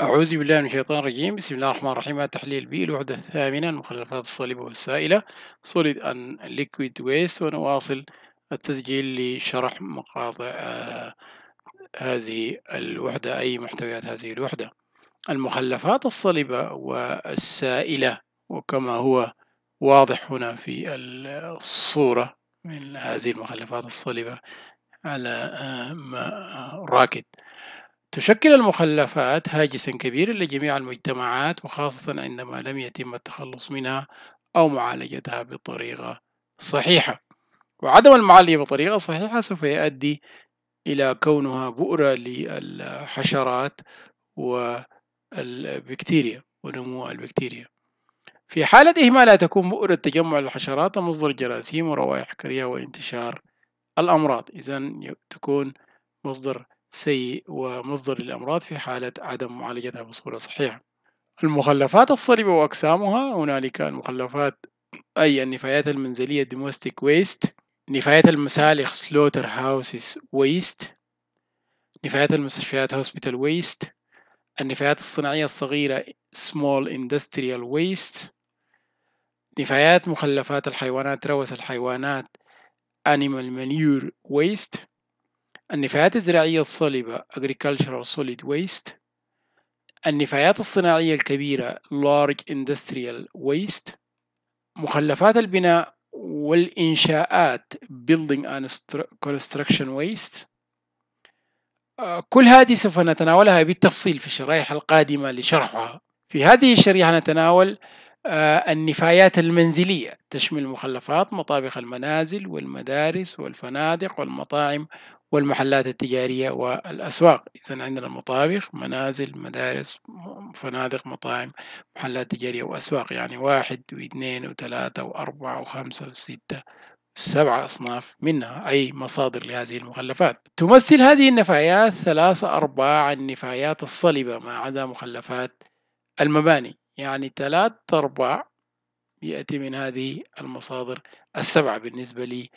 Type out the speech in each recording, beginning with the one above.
أعوذ بالله من الشيطان الرجيم بسم الله الرحمن الرحيم تحليل بي الوحدة الثامنة المخلفات الصلبة والسائلة Solid and Liquid Waste ونواصل التسجيل لشرح مقاطع آه، هذه الوحدة أي محتويات هذه الوحدة المخلفات الصلبة والسائلة وكما هو واضح هنا في الصورة من هذه المخلفات الصلبة على آه، ما آه، راكد تشكل المخلفات هاجسا كبيرا لجميع المجتمعات وخاصة عندما لم يتم التخلص منها أو معالجتها بطريقة صحيحة وعدم المعالجة بطريقة صحيحة سوف يؤدي إلى كونها بؤرة للحشرات والبكتيريا ونمو البكتيريا في حالة إهمالها تكون بؤرة تجمع الحشرات مصدر جراثيم وروائح كريهة وانتشار الأمراض إذا تكون مصدر سيء ومصدر للأمراض في حالة عدم معالجتها بصورة صحيحة المخلفات الصلبة وأقسامها هنالك المخلفات أي النفايات المنزلية domestic waste نفايات المسالخ slaughter houses waste نفايات المستشفيات hospital waste النفايات الصناعية الصغيرة small industrial waste نفايات مخلفات الحيوانات روث الحيوانات animal manure waste النفايات الزراعية الصلبة agricultural solid waste النفايات الصناعية الكبيرة large industrial waste مخلفات البناء والإنشاءات building and construction waste آه، كل هذه سوف نتناولها بالتفصيل في الشرائح القادمة لشرحها في هذه الشريحة نتناول آه، النفايات المنزلية تشمل مخلفات مطابخ المنازل والمدارس والفنادق والمطاعم والمحلات التجارية والأسواق إذا عندنا المطابخ منازل مدارس فنادق مطاعم محلات تجارية وأسواق يعني واحد واثنين وثلاثة وأربعة وخمسة وستة سبعة أصناف منها أي مصادر لهذه المخلفات تمثل هذه النفايات ثلاثة أرباع النفايات الصلبة ما عدا مخلفات المباني يعني ثلاثة أرباع يأتي من هذه المصادر السبعة بالنسبة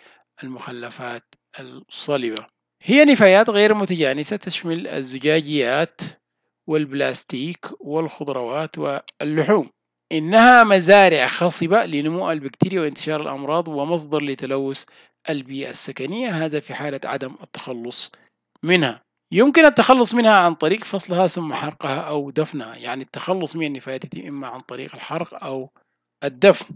للمخلفات الصلبة هي نفايات غير متجانسة تشمل الزجاجيات والبلاستيك والخضروات واللحوم إنها مزارع خصبة لنمو البكتيريا وانتشار الأمراض ومصدر لتلوث البيئة السكنية هذا في حالة عدم التخلص منها يمكن التخلص منها عن طريق فصلها ثم حرقها أو دفنها يعني التخلص من النفايات إما عن طريق الحرق أو الدفن